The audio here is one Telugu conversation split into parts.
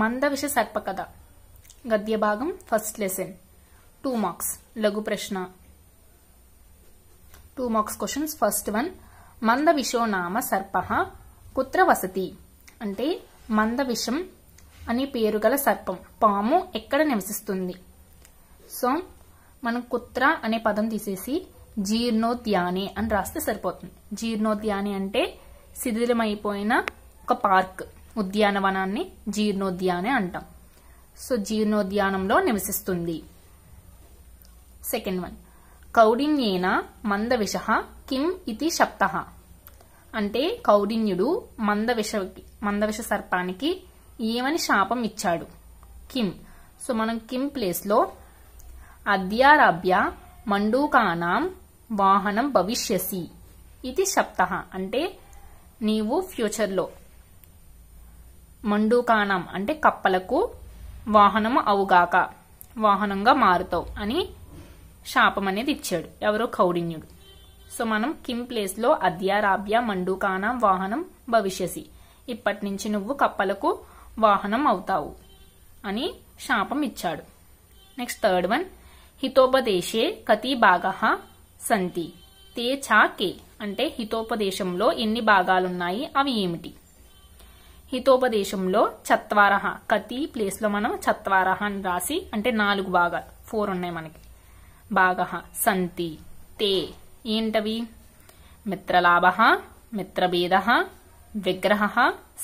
మందవిష సర్పకథ గద్య భాగం ఫస్ట్ లెసన్ టూ మార్క్స్ లఘు ప్రశ్న two marks questions first one విషో నామ సర్ప కుత్ర వసతి అంటే మంద విషం అని పేరు గల సర్పం పాము ఎక్కడ నివసిస్తుంది సో మనం కుత్ర అనే పదం తీసేసి జీర్ణోద్యాని అని రాస్తే సరిపోతుంది జీర్ణోద్యాని అంటే శిథిలమైపోయిన ఒక పార్క్ ఉద్యానవనాన్ని జీర్ణోద్యానే అంటాం సో జీర్ణోద్యానంలో నివసిస్తుంది సెకండ్ వన్ కౌడిన్యేన మందవిష కిం ఇది శప్త అంటే కౌడిన్యుడు మంద మందవిష సర్పానికి ఏమని శాపం ఇచ్చాడు కిం సో మనం కిం ప్లేస్లో అద్యారాభ్య మండూకానాం వాహనం భవిష్యసి ఇది శప్త అంటే నీవు ఫ్యూచర్లో మండూకానం అంటే కప్పలకు వాహనము అవుగాక వాహనంగా మారుతావు అని శాపం అనేది ఇచ్చాడు ఎవరో కౌడిన్యుడు సో మనం కిమ్ ప్లేస్లో అద్యారాభ్య మండూకానం వాహనం భవిష్యసి ఇప్పటి నుంచి నువ్వు కప్పలకు వాహనం అవుతావు అని శాపం ఇచ్చాడు నెక్స్ట్ థర్డ్ వన్ హితోపదేశే కతి భాగ సంతి తే చా కే అంటే హితోపదేశంలో ఎన్ని భాగాలున్నాయి అవి ఏమిటి హితోపదేశంలో చత్వారహ కతి ప్లేస్లో మనం చత్వారహ అని రాసి అంటే నాలుగు భాగాలు ఫోర్ ఉన్నాయి మనకి భాగ సంతి తే ఏంటవి మిత్రలాభ మిత్రభేద విగ్రహ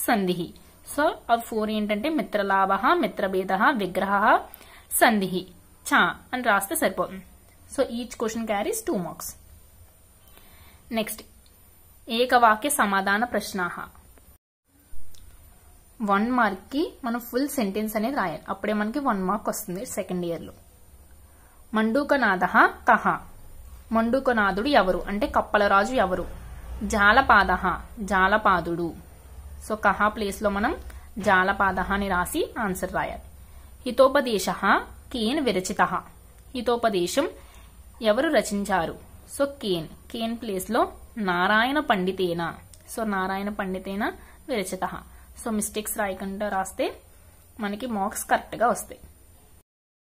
సంధి సో అవి ఫోర్ ఏంటంటే మిత్రలాభ మిత్రభేద విగ్రహ సంధి చా అని రాస్తే సరిపోతుంది so each question carries two marks next ఏకవాక్య సమాధాన ప్రశ్నాహ వన్ మార్క్ కి మనం ఫుల్ సెంటెన్స్ అనేది రాయాలి అప్పుడే మనకి వన్ మార్క్ వస్తుంది సెకండ్ ఇయర్ లో మండూకనాథ కహ మండూకనాథుడు ఎవరు అంటే కప్పలరాజు ఎవరు జాలపాద జాలపాదుడు సో కహా ప్లేస్ లో మనం జాలపాద అని రాసి ఆన్సర్ రాయాలి హితోపదేశ కేన్ విరచిత హితోపదేశం ఎవరు రచించారు సో కేన్ కేన్ ప్లేస్ లో నారాయణ పండితేనా సో నారాయణ పండితేన విరచిత సో మిస్టేక్స్ రాయకుండా రాస్తే మనకి మార్క్స్ కరెక్ట్గా వస్తాయి